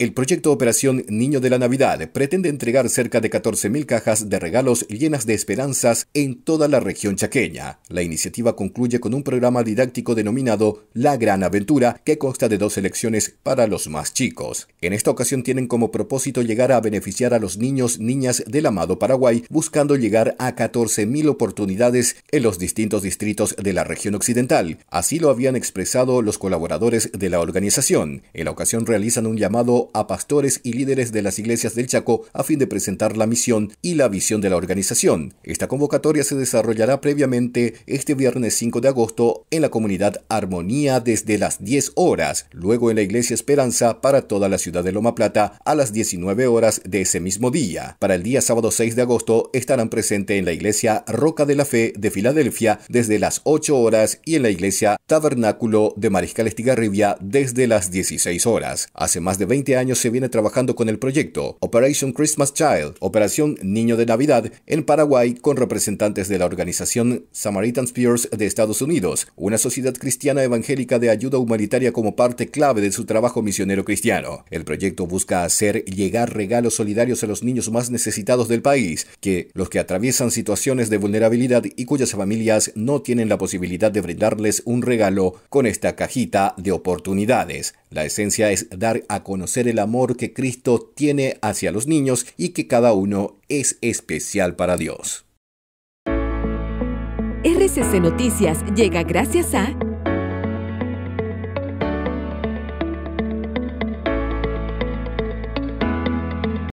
El proyecto Operación Niño de la Navidad pretende entregar cerca de 14.000 cajas de regalos llenas de esperanzas en toda la región chaqueña. La iniciativa concluye con un programa didáctico denominado La Gran Aventura, que consta de dos elecciones para los más chicos. En esta ocasión tienen como propósito llegar a beneficiar a los niños, niñas del amado Paraguay, buscando llegar a 14.000 oportunidades en los distintos distritos de la región occidental. Así lo habían expresado los colaboradores de la organización. En la ocasión realizan un llamado a pastores y líderes de las iglesias del Chaco a fin de presentar la misión y la visión de la organización. Esta convocatoria se desarrollará previamente este viernes 5 de agosto en la comunidad Armonía desde las 10 horas, luego en la iglesia Esperanza para toda la ciudad de Loma Plata a las 19 horas de ese mismo día. Para el día sábado 6 de agosto estarán presentes en la iglesia Roca de la Fe de Filadelfia desde las 8 horas y en la iglesia Tabernáculo de Mariscal Estigarribia desde las 16 horas. Hace más de 20 años año se viene trabajando con el proyecto Operation Christmas Child, Operación Niño de Navidad, en Paraguay con representantes de la organización Samaritan Spears de Estados Unidos, una sociedad cristiana evangélica de ayuda humanitaria como parte clave de su trabajo misionero cristiano. El proyecto busca hacer llegar regalos solidarios a los niños más necesitados del país, que los que atraviesan situaciones de vulnerabilidad y cuyas familias no tienen la posibilidad de brindarles un regalo con esta cajita de oportunidades. La esencia es dar a conocer el amor que Cristo tiene hacia los niños y que cada uno es especial para Dios. RCC Noticias llega gracias a...